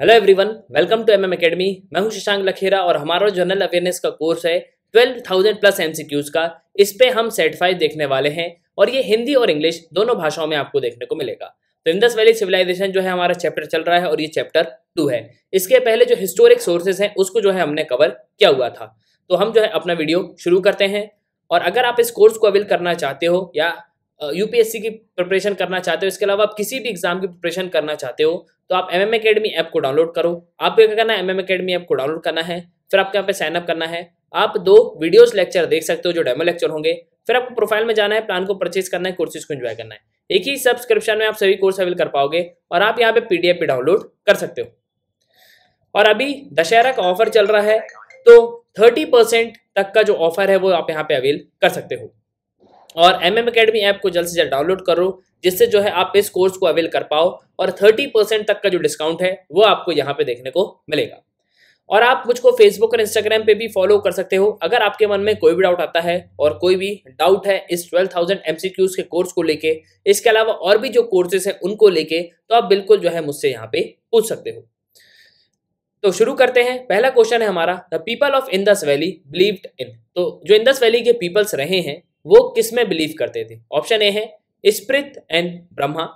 hello everyone welcome to MM academy मैं हूं शशांक लखेरा और हमारा जनरल अवेयरनेस का कोर्स है थाउजेंड प्लस एमसीक्यूज का इस पे हम सर्टिफाइड देखने वाले हैं और ये हिंदी और इंग्लिश दोनों भाषाओं में आपको देखने को मिलेगा तो इंदस वैली सिविलाइजेशन जो है हमारा चैप्टर चल रहा है और ये चैप्टर टू है इसके पहले जो हिस्टोरिक सोर्सेज हैं उसको जो है हमने कवर किया हुआ था तो हम जो है अपना वीडियो शुरू करते हैं और अगर आप इस कोर्स को अवेल करना चाहते हो या यूपीएससी की प्रिपरेशन करना चाहते हो इसके अलावा आप किसी भी एग्जाम की प्रिपरेशन करना चाहते हो तो आप एम एम अकेडमी ऐप को डाउनलोड करो आपको क्या करना है एम एम अकेडमी ऐप को डाउनलोड करना है फिर आपके यहाँ पे साइनअप करना है आप दो वीडियोस लेक्चर देख सकते हो जो डेमो लेक्चर होंगे फिर आपको प्रोफाइल में जाना है प्लान को परचेज करना है कोर्सेज को एंजॉय करना है एक ही सब्सक्रिप्शन में आप सभी कोर्स अवेल कर पाओगे और आप यहाँ पे पीडीएफ भी डाउनलोड कर सकते हो और अभी दशहरा का ऑफर चल रहा है तो थर्टी परसेंट तक का जो ऑफर है वो आप यहाँ पे अवेल कर सकते हो और एम एम अकेडमी ऐप को जल्द से जल्द डाउनलोड करो जिससे जो है आप इस कोर्स को अवेल कर पाओ और थर्टी परसेंट तक का जो डिस्काउंट है वो आपको यहाँ पे देखने को मिलेगा और आप मुझको फेसबुक और इंस्टाग्राम पे भी फॉलो कर सकते हो अगर आपके मन में कोई भी डाउट आता है और कोई भी डाउट है इस ट्वेल्व थाउजेंड एम के कोर्स को लेके इसके अलावा और भी जो कोर्सेज हैं उनको लेके तो आप बिल्कुल जो है मुझसे यहाँ पे पूछ सकते हो तो शुरू करते हैं पहला क्वेश्चन है हमारा the people of Indus valley believed in तो जो इंदस वैली के पीपल्स रहे हैं वो किस में बिलीव करते थे ऑप्शन ए है spirit and Brahma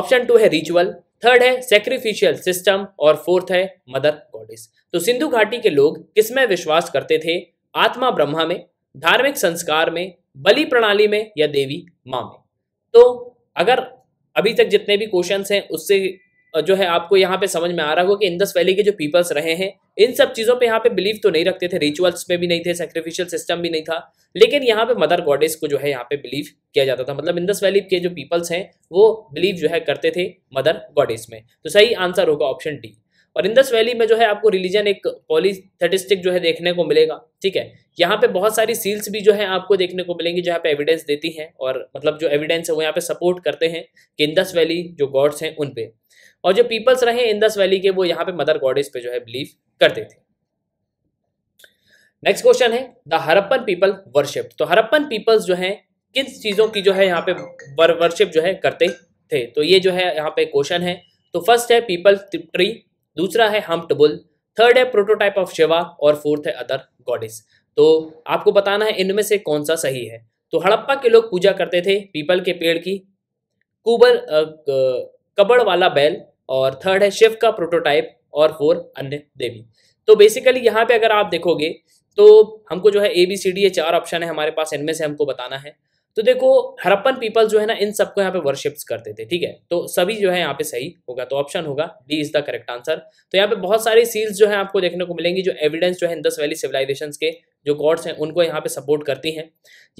option two है रिचुअल थर्ड है सेक्रीफिशियल सिस्टम और फोर्थ है मदर गॉडेस तो सिंधु घाटी के लोग किसमें विश्वास करते थे आत्मा ब्रह्मा में धार्मिक संस्कार में बलि प्रणाली में या देवी माँ में तो अगर अभी तक जितने भी क्वेश्चन हैं उससे जो है आपको यहाँ पे समझ में आ रहा होगा कि इंदस वैली के जो पीपल्स रहे हैं इन सब चीज़ों पे यहाँ पे बिलीव तो नहीं रखते थे रिचुअल्स पे भी नहीं थे सेक्रीफिशियल सिस्टम भी नहीं था लेकिन यहाँ पे मदर गॉडेस को जो है यहाँ पे बिलीव किया जाता था मतलब इंदस वैली के जो पीपल्स हैं वो बिलीव जो है करते थे मदर गॉडेस में तो सही आंसर होगा ऑप्शन डी और इंदस वैली में जो है आपको रिलीजन एक पॉलीथेटिस्टिक जो है देखने को मिलेगा ठीक है यहाँ पे बहुत सारी सील्स भी जो है आपको देखने को मिलेंगी जहाँ पे एविडेंस देती हैं और मतलब जो एविडेंस है वो यहाँ पे सपोर्ट करते हैं कि इंदस वैली जो गॉड्स हैं उन और जो पीपल्स रहे इंदस वैली के वो यहाँ पे मदर गॉडेस पे जो है बिलीव करते थे नेक्स्ट क्वेश्चन है द हरप्पन पीपल वर्शिप तो हरप्पन पीपल्स जो है किन चीज़ों की जो है यहाँ पे वर्शिप जो है करते थे तो ये जो है यहाँ पे क्वेश्चन है तो फर्स्ट है पीपल ट्री दूसरा है हम टबुल थर्ड है प्रोटोटाइप ऑफ शिवा और फोर्थ है अदर गॉडेस तो आपको बताना है इनमें से कौन सा सही है तो हड़प्पा के लोग पूजा करते थे पीपल के पेड़ की कुबल कबड़ वाला बैल और थर्ड है शिव का प्रोटोटाइप और फोर अन्य देवी तो बेसिकली यहाँ पे अगर आप देखोगे तो हमको जो है ए बी सी डी ये चार ऑप्शन है हमारे पास इनमें से हमको बताना है तो देखो हरप्पन पीपल जो है ना इन सबको यहाँ पे वर्शिप्स करते थे ठीक है तो सभी जो है यहाँ पे सही होगा तो ऑप्शन होगा D is the correct answer तो यहाँ पे बहुत सारी सील्स जो है आपको देखने को मिलेंगी जो एविडेंस जो है इंदस वैली सिविलाइजेशन के जो गॉड्स हैं उनको यहाँ पे सपोर्ट करती हैं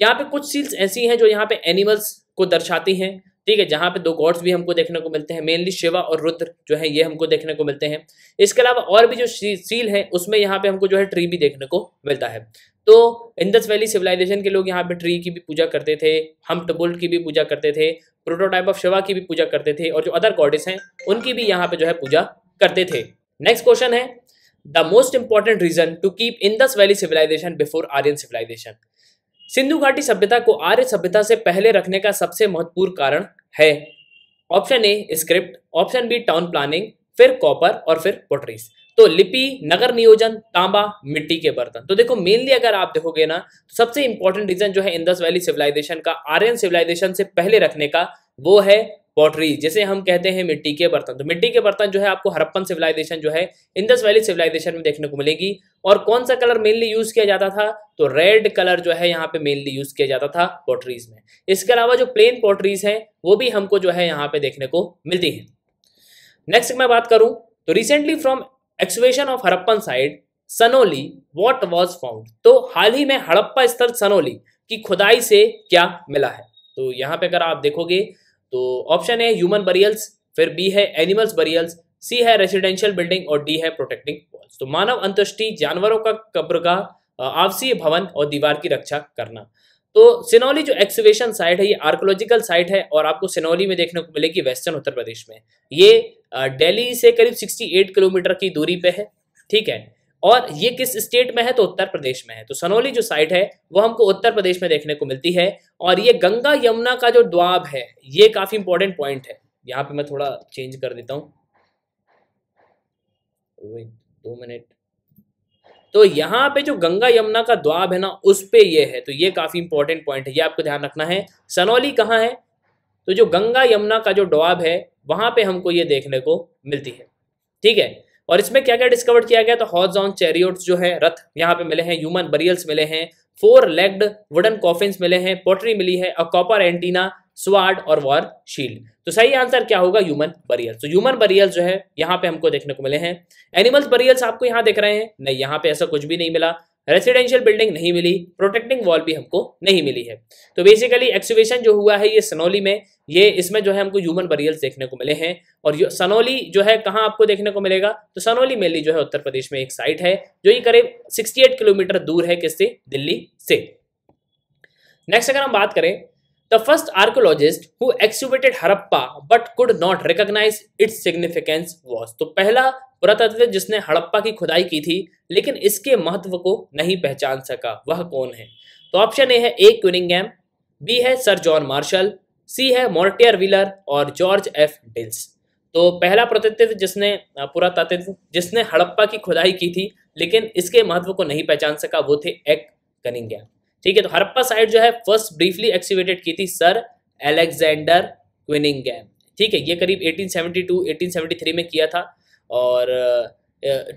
यहाँ पे कुछ सील्स ऐसी हैं जो यहाँ पे एनिमल्स को दर्शाती हैं ठीक है जहाँ पे दो गॉड्स भी हमको देखने को मिलते हैं मेनली शिवा और रुद्र जो है ये हमको देखने को मिलते हैं इसके अलावा और भी जो सील है उसमें यहाँ पे हमको जो है ट्री भी देखने को मिलता है तो इंदस वैली सिविलाइजेशन के लोग यहाँ पे ट्री की भी पूजा करते थे हम टबुल्ट की भी पूजा करते थे प्रोटोटाइप ऑफ शिवा की भी पूजा करते थे और जो अदर गॉडेस हैं उनकी भी यहाँ पे जो है पूजा करते थे नेक्स्ट क्वेश्चन है the most important reason to keep Indus valley civilization before Aryan civilization Sindhu घाटी सभ्यता को आर्य सभ्यता से पहले रखने का सबसे महत्वपूर्ण कारण है option A script option B town planning फिर कॉपर और फिर पोटरीज तो लिपि नगर नियोजन तांबा मिट्टी के बर्तन तो देखो मेनली अगर आप देखोगे ना तो सबसे इंपॉर्टेंट रीजन जो है इंदस वैली सिविलाइजेशन का आर्यन सिविलाइजेशन से पहले रखने का वो है पॉटरी जैसे हम कहते हैं मिट्टी के बर्तन तो मिट्टी के बर्तन जो है आपको हरप्पन सिविलाइजेशन जो है इंदस वैली सिविलाइजेशन में देखने को मिलेगी और कौन सा कलर मेनली यूज किया जाता था तो रेड कलर जो है यहाँ पे मेनली यूज किया जाता था पॉटरीज में इसके अलावा जो प्लेन पॉटरीज है वो भी हमको जो है यहाँ पे देखने को मिलती है नेक्स्ट मैं बात करूं तो recently from excavation of Harappan site Sanauli what was found तो हाल ही में हड़प्पा स्थल सनोली की खुदाई से क्या मिला है तो यहाँ पे अगर आप देखोगे तो ऑप्शन है ह्यूमन बरियल्स फिर बी है एनिमल्स बरियल्स सी है रेसिडेंशियल बिल्डिंग और डी है प्रोटेक्टिंग वॉल्स तो मानव अंतुष्टि जानवरों का कब्र का आपसी भवन और दीवार की रक्षा करना तो सिनौली जो एक्सिवेशन साइट है ये आर्कोलॉजिकल साइट है और आपको सिनौली में देखने को मिलेगी वेस्टर्न उत्तर प्रदेश में ये दिल्ली से करीब 68 किलोमीटर की दूरी पे है ठीक है और ये किस स्टेट में है तो उत्तर प्रदेश में है तो सनौली जो साइट है वो हमको उत्तर प्रदेश में देखने को मिलती है और ये गंगा यमुना का जो द्वाब है ये काफी इंपॉर्टेंट पॉइंट है यहाँ पे मैं थोड़ा चेंज कर देता हूँ दो मिनट तो यहाँ पे जो गंगा यमुना का द्वाब है ना उस पे ये है तो ये काफी इंपॉर्टेंट पॉइंट है ये आपको ध्यान रखना है सनौली कहाँ है तो जो गंगा यमुना का जो द्वाब है वहां पे हमको ये देखने को मिलती है ठीक है और इसमें क्या क्या डिस्कवर किया गया तो हॉर्स ऑन चेरियोट्स जो है रथ यहाँ पे मिले हैं ह्यूमन बरियल्स मिले हैं फोर लेग्ड वुडन कॉफिन्स मिले हैं पोटरी मिली है और कॉपर एंटीना स्वाड और वॉर शील्ड तो सही आंसर क्या होगा ह्यूमन बरियल तो ह्यूमन बरियल जो है यहाँ पे हमको देखने को मिले हैं एनिमल्स बरियल्स आपको यहाँ देख रहे हैं नहीं यहाँ पे ऐसा कुछ भी नहीं मिला रेसिडेंशियल बिल्डिंग नहीं मिली प्रोटेक्टिंग वॉल भी हमको नहीं मिली है तो बेसिकली एक्सुवेशन जो हुआ है ये सनौली में ये इसमें जो है हमको ह्यूमन बरियल्स देखने को मिले हैं और सनौली जो है कहाँ आपको देखने को मिलेगा तो सनौली मेली जो है उत्तर प्रदेश में एक साइट है जो ये करीब 68 किलोमीटर दूर है किससे दिल्ली से नेक्स्ट अगर हम बात करें the first archaeologist who excavated Harappa but could not recognise its significance was तो पहला पुरातत्व जिसने हड़प्पा की खुदाई की थी लेकिन इसके महत्व को नहीं पहचान सका वह कौन है तो ऑप्शन ए है ए क्यूनिंगम बी है सर जॉन मार्शल सी है मोर्टियर विलर और जॉर्ज एफ डिल्स तो पहला पुरातत्व जिसने पुरातत्व जिसने हड़प्पा की खुदाई की थी लेकिन इसके महत्व को नहीं पहचान सका वो थे एक कनिंगम ठीक है तो हड़प्पा साइड जो है फर्स्ट ब्रीफली एक्सीवेटेड की थी सर एलेक्जेंडर क्विनिंगम ठीक है ये करीब 1872 1873 में किया था और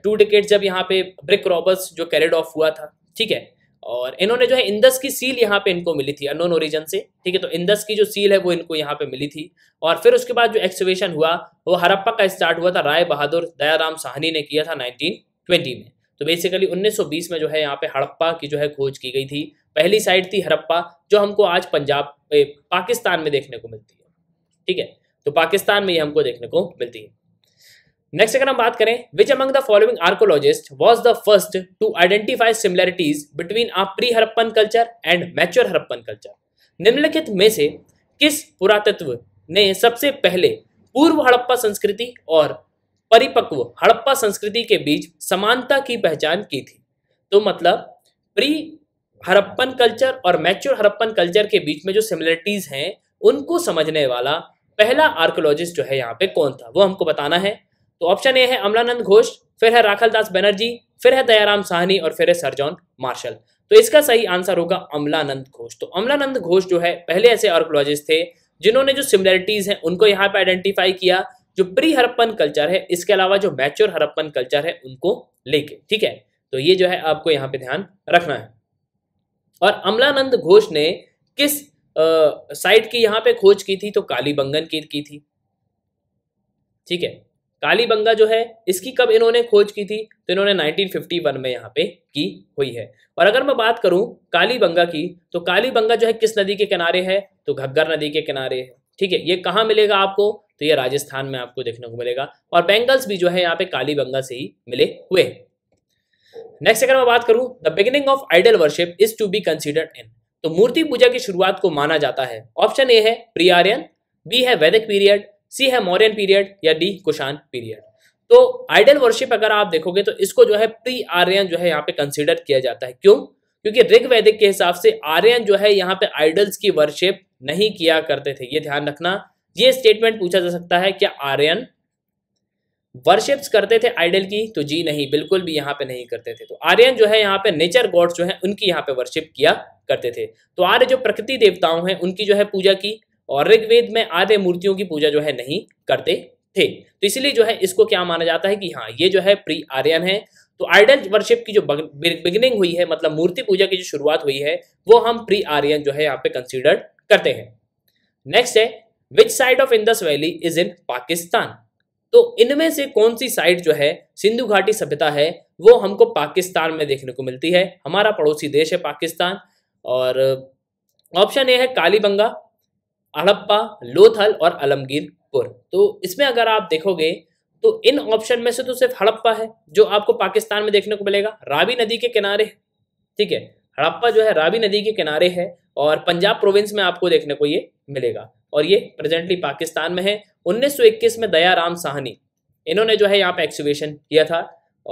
टू टिकेट जब यहाँ पे ब्रिक रॉबर्स जो कैरेड ऑफ हुआ था ठीक है और इन्होंने जो है इंदस की सील यहाँ पे इनको मिली थी अनोन ओरिजन से ठीक है तो इंदस की जो सील है वो इनको यहाँ पे मिली थी और फिर उसके बाद जो एक्सवेशन हुआ वो हरप्पा का स्टार्ट हुआ था राय बहादुर दयाराम साहनी ने किया था 1920 में तो बेसिकली 1920 में जो है यहाँ पे हड़प्पा की जो है खोज की गई थी पहली साइड थी हड़प्पा जो हमको आज पंजाब पाकिस्तान में देखने को मिलती है ठीक है तो पाकिस्तान में ये हमको देखने को मिलती है नेक्स्ट अगर हम बात करें which among the following archaeologist was the first to identify similarities between a pre Harappan culture and mature Harappan culture निम्नलिखित में से किस पुरातत्व ने सबसे पहले पूर्व हड़प्पा संस्कृति और परिपक्व हड़प्पा संस्कृति के बीच समानता की पहचान की थी तो मतलब प्री हरप्पन कल्चर और मैच्योर हरप्पन कल्चर के बीच में जो सिमिलरिटीज हैं उनको समझने वाला पहला आर्कोलॉजिस्ट जो है यहाँ पे कौन था वो हमको बताना है तो ऑप्शन ए है अमलानंद घोष फिर है राखल दास बनर्जी फिर है दयाराम साहनी और फिर है सर जॉन मार्शल तो इसका सही आंसर होगा अमलानंद घोष तो अमलानंद घोष जो है पहले ऐसे आर्कोलॉजिस्ट थे जिन्होंने जो सिमिलरिटीज हैं उनको यहाँ पे आइडेंटिफाई किया जो प्री हरप्पन कल्चर है इसके अलावा जो मैच्योर हरप्पन कल्चर है उनको लेके ठीक है तो ये जो है आपको यहाँ पे ध्यान रखना है और अमलानंद घोष ने किस साइट की यहाँ पे खोज की थी तो कालीबंगन की की थी ठीक है कालीबंगा जो है इसकी कब इन्होंने खोज की थी तो इन्होंने 1951 में यहाँ पे की हुई है और अगर मैं बात करूँ कालीबंगा की तो कालीबंगा जो है किस नदी के किनारे है तो घग्गर नदी के किनारे है ठीक है ये कहाँ मिलेगा आपको तो ये राजस्थान में आपको देखने को मिलेगा और बेंगल्स भी जो है यहाँ पे कालीबंगा से ही मिले हुए नेक्स्ट अगर मैं बात करूं the beginning of idol worship is to be considered in तो मूर्ति पूजा की शुरुआत को माना जाता है ऑप्शन ए है प्रियारियन बी है वैदिक पीरियड सी है मौर्यन पीरियड या डी कुशान पीरियड तो आइडल वर्शिप अगर आप देखोगे तो इसको जो है प्री आर्यन जो है यहाँ पे कंसिडर किया जाता है क्यों क्योंकि ऋग वैदिक के हिसाब से आर्यन जो है यहाँ पे आइडल्स की वर्शिप नहीं किया करते थे ये ध्यान रखना ये स्टेटमेंट पूछा जा सकता है क्या आर्यन वर्शिप्स करते थे आइडल की तो जी नहीं बिल्कुल भी यहाँ पे नहीं करते थे तो आर्यन जो है यहाँ पे नेचर गॉड्स जो है उनकी यहाँ पे वर्शिप किया करते थे तो आर्य जो प्रकृति देवताओं हैं उनकी जो है पूजा की और ऋग्वेद में आधे मूर्तियों की पूजा जो है नहीं करते थे तो इसलिए जो है इसको क्या माना जाता है कि हाँ ये जो है प्री आर्यन है तो आइडल वर्शिप की जो बिगिनिंग हुई है मतलब मूर्ति पूजा की जो शुरुआत हुई है वो हम प्री आर्यन जो है यहाँ पे कंसिडर्ड करते हैं नेक्स्ट है which site of Indus valley is in Pakistan तो इनमें से कौन सी साइड जो है सिंधु घाटी सभ्यता है वो हमको पाकिस्तान में देखने को मिलती है हमारा पड़ोसी देश है पाकिस्तान और ऑप्शन ए है कालीबंगा हड़प्पा लोथल और अलमगीरपुर तो इसमें अगर आप देखोगे तो इन ऑप्शन में से तो सिर्फ हड़प्पा है जो आपको पाकिस्तान में देखने को मिलेगा रावी नदी के किनारे ठीक है हड़प्पा जो है रावी नदी के किनारे है और पंजाब प्रोविंस में आपको देखने को ये मिलेगा और ये प्रेजेंटली पाकिस्तान में है 1921 में दयाराम साहनी इन्होंने जो है यहाँ पे एक्सीवेशन किया था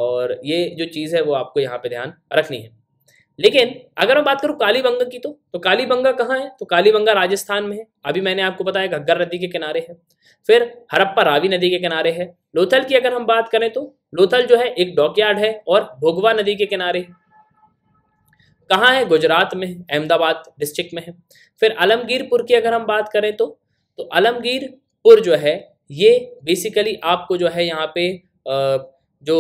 और ये जो चीज़ है वो आपको यहाँ पे ध्यान रखनी है लेकिन अगर मैं बात करूं कालीबंगा की तो तो कालीबंगा कहाँ है तो कालीबंगा राजस्थान में है अभी मैंने आपको बताया घग्गर नदी के किनारे है फिर हरप्पा रावी नदी के किनारे है लोथल की अगर हम बात करें तो लोथल जो है एक डॉकयार्ड है और भोगवा नदी के किनारे कहाँ है गुजरात में अहमदाबाद डिस्ट्रिक्ट में है फिर आलमगीरपुर की अगर हम बात करें तो तो आलमगीरपुर जो है ये बेसिकली आपको जो है यहाँ पे जो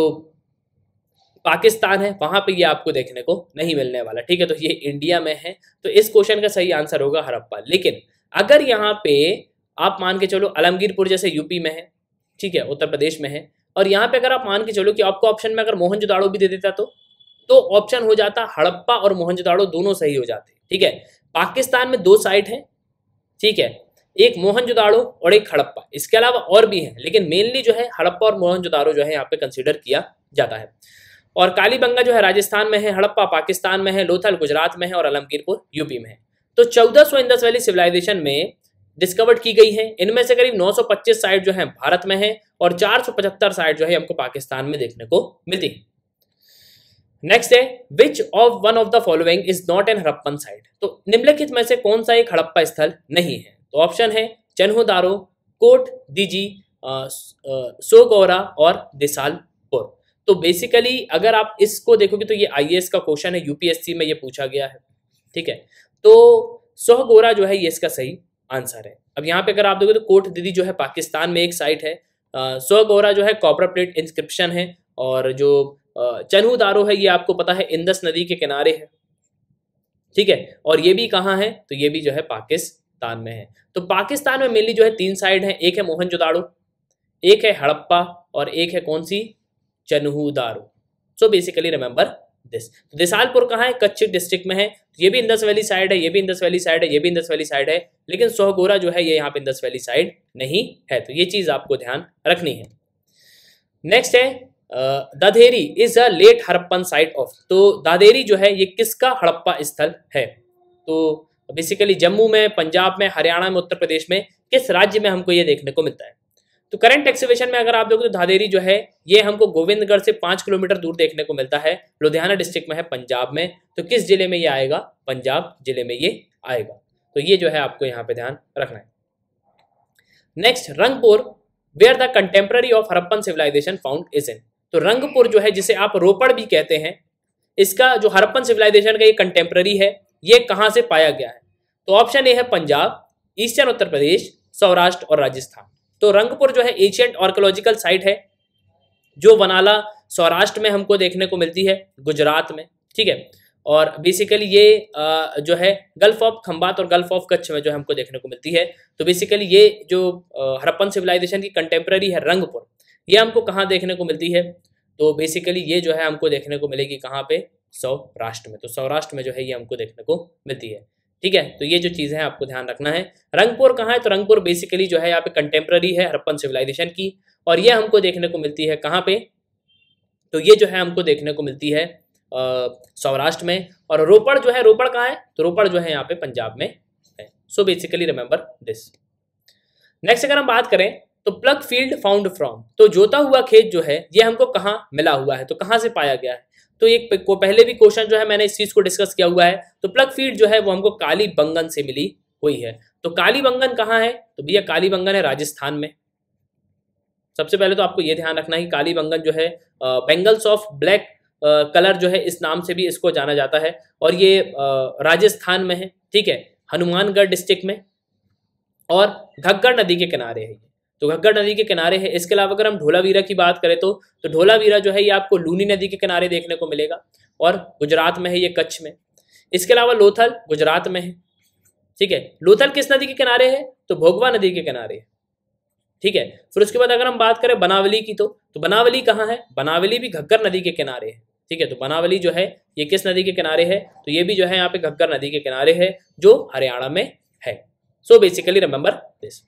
पाकिस्तान है वहां पे ये आपको देखने को नहीं मिलने वाला ठीक है तो ये इंडिया में है तो इस क्वेश्चन का सही आंसर होगा हड़प्पा लेकिन अगर यहाँ पे आप मान के चलो आलमगीरपुर जैसे यूपी में है ठीक है उत्तर प्रदेश में है और यहाँ पे अगर आप मान के चलो कि आपको ऑप्शन में अगर मोहनजोदाड़ो भी दे देता तो तो ऑप्शन हो जाता हड़प्पा और मोहनजोदाड़ो दोनों सही हो जाते ठीक है पाकिस्तान में दो साइट है ठीक है एक मोहनजोदाड़ो और एक हड़प्पा इसके अलावा और भी हैं लेकिन मेनली जो है हड़प्पा और मोहनजोदाड़ो जो है यहाँ पे कंसिडर किया जाता है और कालीबंगा जो है राजस्थान में है हड़प्पा पाकिस्तान में है लोथल गुजरात में है और अलमगीरपुर यूपी में है तो चौदह इंदस वैली सिविलाइजेशन में डिस्कवर्ड की गई है इनमें से करीब 925 साइट जो है भारत में है और 475 साइट जो है हमको पाकिस्तान में देखने को मिलती है नेक्स्ट है which of one of the following is not an Harappan site तो निम्नलिखित में से कौन सा एक हड़प्पा स्थल नहीं है तो ऑप्शन है चन्होदारो कोट दीजी सोगौरा और दिसाल तो बेसिकली अगर आप इसको देखोगे तो ये आईएएस का क्वेश्चन है यूपीएससी में ये पूछा गया है ठीक है तो सोह गोरा जो है ये इसका सही आंसर है अब यहाँ पे अगर आप देखोगे तो कोट दीदी जो है पाकिस्तान में एक साइट है सोह गोरा जो है कॉपर प्लेट इंस्क्रिप्शन है और जो चनहू दारो है ये आपको पता है इंदस नदी के किनारे है ठीक है और ये भी कहाँ है तो ये भी जो है पाकिस्तान में है तो पाकिस्तान में मेनली जो है तीन साइड है एक है मोहन एक है हड़प्पा और एक है कौन सी Chanhudaro so basically remember this तो दिसालपुर कहाँ है कच्छ डिस्ट्रिक्ट में तो है ये भी इंदस वैली साइड है ये भी इंदस वैली साइड है ये भी इंदस वैली साइड है लेकिन सोहगोरा जो है ये यहाँ पे इंदस वैली साइड नहीं है तो ये चीज़ आपको ध्यान रखनी है नेक्स्ट है Dadheri is a late Harappan site of तो दाधेरी जो है ये किसका हड़प्पा स्थल है तो बेसिकली जम्मू में पंजाब में हरियाणा में उत्तर प्रदेश में किस राज्य में हमको ये देखने को मिलता है तो करंट एक्सिवेशन में अगर आप देखो तो धादेरी जो है ये हमको गोविंदगढ़ से पांच किलोमीटर दूर देखने को मिलता है लुधियाना डिस्ट्रिक्ट में है पंजाब में तो किस जिले में ये आएगा पंजाब जिले में ये आएगा तो ये जो है आपको यहाँ पे ध्यान रखना है next Rangpur where the contemporary of Harappan civilisation found is in तो रंगपुर जो है जिसे आप रोपड़ भी कहते हैं इसका जो हरप्पन सिविलाइजेशन का ये कंटेम्प्ररी है ये कहाँ से पाया गया है तो ऑप्शन ए है पंजाब ईस्टर्न उत्तर प्रदेश सौराष्ट्र और राजस्थान तो रंगपुर जो है एशियंट आर्कोलॉजिकल साइट है जो वनाला सौराष्ट्र में हमको देखने को मिलती है गुजरात में ठीक है और बेसिकली ये जो है गल्फ ऑफ खम्बात और गल्फ ऑफ कच्छ में जो हमको देखने को मिलती है तो बेसिकली ये जो हरप्पन सिविलाइजेशन की कंटेम्प्रेरी है रंगपुर ये हमको कहाँ देखने को मिलती है तो बेसिकली ये जो है हमको देखने को मिलेगी कहाँ पे सौराष्ट्र में तो सौराष्ट्र में जो है ये हमको देखने को मिलती है ठीक है तो ये जो चीज़ है आपको ध्यान रखना है रंगपुर कहाँ है तो रंगपुर बेसिकली जो है यहाँ पे कंटेम्प्रेरी है हरप्पन सिविलाइजेशन की और ये हमको देखने को मिलती है कहाँ पे तो ये जो है हमको देखने को मिलती है सौराष्ट्र में और रोपड़ जो है रोपड़ कहाँ है तो रोपड़ जो है यहाँ पे पंजाब में है so basically remember this next अगर हम बात करें तो प्लग फील्ड फाउंड फ्रॉम तो जोता हुआ खेत जो है ये हमको कहाँ मिला हुआ है तो कहाँ से पाया गया है तो ये पहले भी क्वेश्चन जो है मैंने इस चीज़ को डिस्कस किया हुआ है तो प्लग फीड जो है वो हमको काली बंगन से मिली हुई है तो काली बंगन कहाँ है तो भैया काली बंगन है राजस्थान में सबसे पहले तो आपको ये ध्यान रखना है काली बंगन जो है बेंगल्स ऑफ ब्लैक कलर जो है इस नाम से भी इसको जाना जाता है और ये राजस्थान में है ठीक है हनुमानगढ़ डिस्ट्रिक्ट में और घग्गर नदी के किनारे है तो घग्गर नदी के किनारे है इसके अलावा अगर हम ढोलावीरा की बात करें तो तो ढोलावीरा जो है ये आपको लूनी नदी के किनारे देखने को मिलेगा और गुजरात में है ये कच्छ में इसके अलावा लोथल गुजरात में है ठीक है लोथल किस नदी के किनारे है तो भोगवा नदी के किनारे है ठीक है फिर उसके बाद अगर हम बात करें बनावली की तो तो बनावली कहाँ है बनावली भी घग्गर नदी के किनारे है ठीक है तो बनावली जो है ये किस नदी के किनारे है तो ये भी जो है यहाँ पे घग्गर नदी के किनारे है जो हरियाणा में है so basically remember this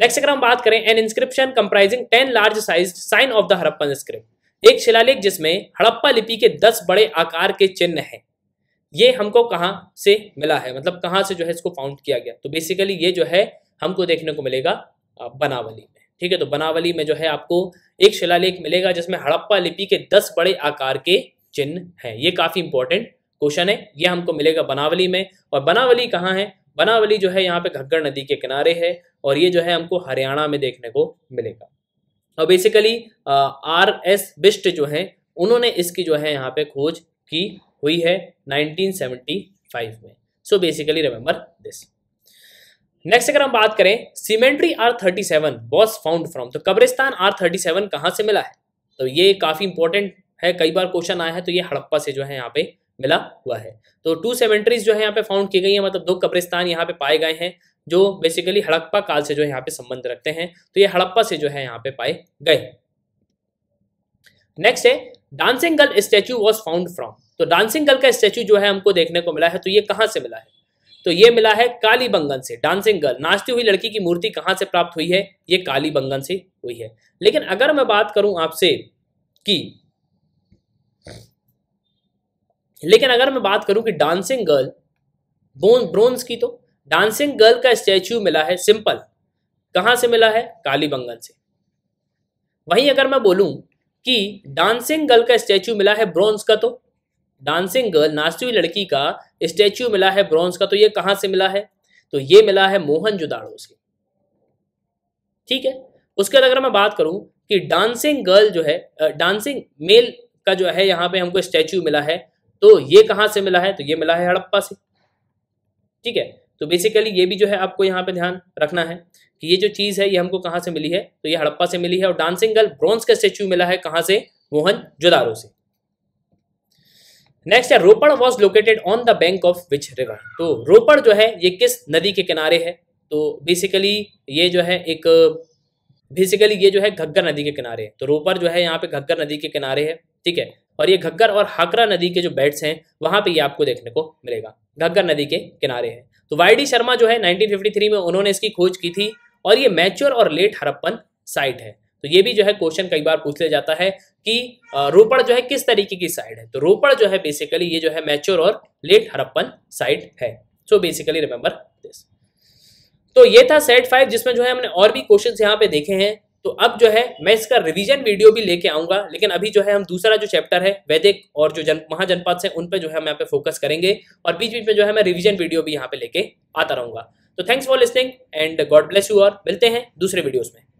next अगर हम बात करें an inscription comprising ten large size sign of the Harappan script एक शिलालेख जिसमें हड़प्पा लिपि के दस बड़े आकार के चिन्ह हैं ये हमको कहाँ से मिला है मतलब कहाँ से जो है इसको फाउंड किया गया तो बेसिकली ये जो है हमको देखने को मिलेगा बनावली में ठीक है तो बनावली में जो है आपको एक शिलालेख मिलेगा जिसमें हड़प्पा लिपि के दस बड़े आकार के चिन्ह हैं ये काफ़ी इंपॉर्टेंट क्वेश्चन है ये हमको मिलेगा बनावली में और बनावली कहाँ है बनावली जो है यहाँ पे घग्गर नदी के किनारे है और ये जो है हमको हरियाणा में देखने को मिलेगा और बेसिकली आर एस बिस्ट जो है उन्होंने इसकी जो है यहाँ पे खोज की हुई है 1975 में so basically remember this next अगर हम बात करें cemetery R thirty seven was found from तो कब्रिस्तान आर थर्टी सेवन कहाँ से मिला है तो ये काफ़ी इंपॉर्टेंट है कई बार क्वेश्चन आया है तो ये हड़प्पा से जो है यहाँ पे मिला हुआ है तो टू सेमेंट्रीज जो है यहाँ पे फाउंड की गई है मतलब दो कब्रिस्तान यहाँ पे पाए गए हैं जो बेसिकली हड़प्पा काल से जो है यहाँ पे संबंध रखते हैं तो ये हड़प्पा से जो है यहाँ पे पाए गए नेक्स्ट है dancing girl statue was found from तो डांसिंग गर्ल का स्टैच्यू जो है हमको देखने को मिला है तो ये कहाँ से मिला है तो ये मिला है काली बंगन से डांसिंग गर्ल नाचती हुई लड़की की मूर्ति कहाँ से प्राप्त हुई है ये काली बंगन से हुई है लेकिन अगर मैं बात करूं आपसे कि लेकिन अगर मैं बात करूं कि डांसिंग गर्ल ब्रोन्स की तो डांसिंग गर्ल का स्टैच्यू मिला है सिंपल कहां से मिला है कालीबंगन से वहीं अगर मैं बोलूं कि डांसिंग गर्ल का स्टैच्यू मिला है ब्रॉन्ज का तो डांसिंग गर्ल नाचती हुई लड़की का स्टैच्यू मिला है ब्रॉन्ज का तो ये कहां से मिला है तो ये मिला है मोहन जुदाड़ो से ठीक है उसके बाद अगर मैं बात करूं कि डांसिंग गर्ल जो है डांसिंग मेल का जो है यहां पे हमको स्टैच्यू मिला है तो ये कहां से मिला है तो ये मिला है हड़प्पा से ठीक है तो बेसिकली ये भी जो है आपको यहाँ पे ध्यान रखना है कि ये जो चीज़ है ये हमको कहाँ से मिली है तो ये हड़प्पा से मिली है और डांसिंग गर्ल ब्रॉन्स का स्टेच्यू मिला है कहाँ से मोहन जोदारो से नेक्स्ट है Ropar was located on the bank of which river तो रोपड़ जो है ये किस नदी के किनारे है तो बेसिकली ये जो है एक बेसिकली ये जो है घग्गर नदी के किनारे है तो रोपड़ जो है यहाँ पे घग्गर नदी के किनारे है ठीक है और ये घग्गर और हाकरा नदी के जो बेड्स हैं वहां पे ये आपको देखने को मिलेगा घग्गर नदी के किनारे है तो वाई शर्मा जो है 1953 में उन्होंने इसकी खोज की थी और ये मैच्योर और लेट हरप्पन साइट है तो ये भी जो है क्वेश्चन कई बार पूछ लिया जाता है कि रोपड़ जो है किस तरीके की साइड है तो रोपड़ जो है बेसिकली ये जो है मैच्योर और लेट हरप्पन साइट है सो बेसिकली रिमेंबर दिस तो ये था सेट फाइव जिसमें जो है हमने और भी क्वेश्चन यहाँ पे देखे हैं तो अब जो है मैं इसका रिवीजन वीडियो भी लेके आऊंगा लेकिन अभी जो है हम दूसरा जो चैप्टर है वैदिक और जो जन महाजनपद है उन पर जो है हम यहाँ पे फोकस करेंगे और बीच बीच में जो है मैं रिविजन वीडियो भी यहाँ पे लेके आता रहूंगा तो thanks for listening and God bless you और मिलते हैं दूसरे वीडियोज में